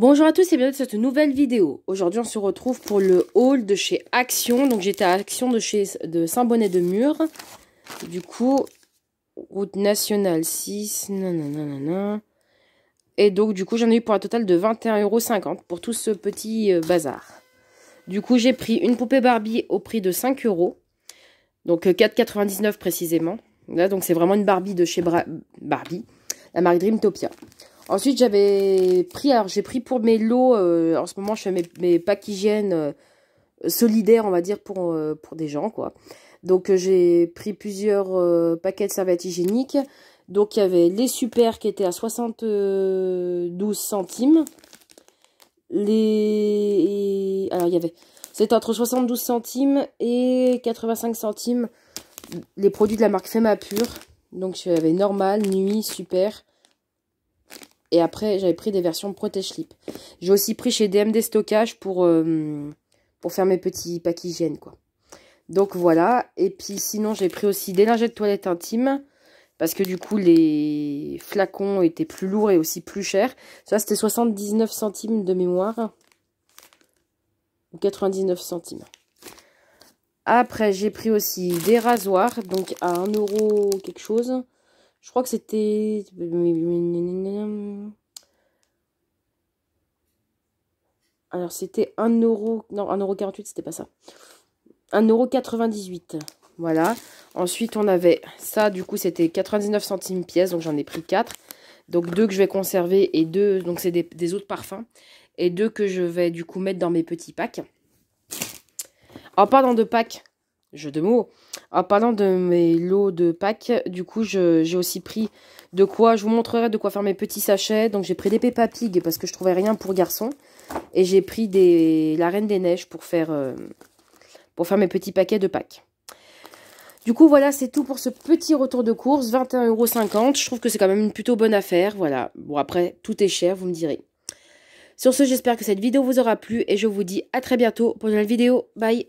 Bonjour à tous et bienvenue dans cette nouvelle vidéo. Aujourd'hui, on se retrouve pour le haul de chez Action. Donc, j'étais à Action de chez de Saint-Bonnet-de-Mur. Du coup, route nationale 6, nanana. Et donc, du coup, j'en ai eu pour un total de 21,50€ pour tout ce petit euh, bazar. Du coup, j'ai pris une poupée Barbie au prix de 5€ Donc, 4,99€ euh, précisément. Là, donc, c'est vraiment une Barbie de chez Barbie, la marque Dreamtopia. Ensuite, j'avais pris, alors j'ai pris pour mes lots, euh, en ce moment, je fais mes, paquets packs hygiène euh, solidaires, on va dire, pour, euh, pour des gens, quoi. Donc, j'ai pris plusieurs paquets de serviettes hygiéniques. Donc, il y avait les super qui étaient à 72 centimes. Les... Alors, il y avait... C'était entre 72 centimes et 85 centimes les produits de la marque Fema Pure. Donc, j'avais normal, nuit, super et après, j'avais pris des versions Protège Slip. J'ai aussi pris chez DMD Stockage pour, euh, pour faire mes petits paquets hygiène, quoi. Donc voilà. Et puis sinon, j'ai pris aussi des lingettes de toilette intimes. Parce que du coup, les flacons étaient plus lourds et aussi plus chers. Ça, c'était 79 centimes de mémoire. Ou 99 centimes. Après, j'ai pris aussi des rasoirs. Donc à 1 euro quelque chose. Je crois que c'était... Alors c'était 1 euro, non 1,48€, c'était pas ça. 1,98€. Voilà. Ensuite, on avait ça, du coup, c'était 99 centimes pièce, donc j'en ai pris 4. Donc 2 que je vais conserver et 2... donc c'est des, des, autres parfums. Et deux que je vais du coup mettre dans mes petits packs. En parlant de packs, jeu de mots. En parlant de mes lots de Pâques, du coup, j'ai aussi pris de quoi, je vous montrerai de quoi faire mes petits sachets. Donc, j'ai pris des Peppa Pig parce que je trouvais rien pour garçon. Et j'ai pris des, la Reine des Neiges pour faire, euh, pour faire mes petits paquets de Pâques. Du coup, voilà, c'est tout pour ce petit retour de course, 21,50€. Je trouve que c'est quand même une plutôt bonne affaire, voilà. Bon, après, tout est cher, vous me direz. Sur ce, j'espère que cette vidéo vous aura plu et je vous dis à très bientôt pour une nouvelle vidéo. Bye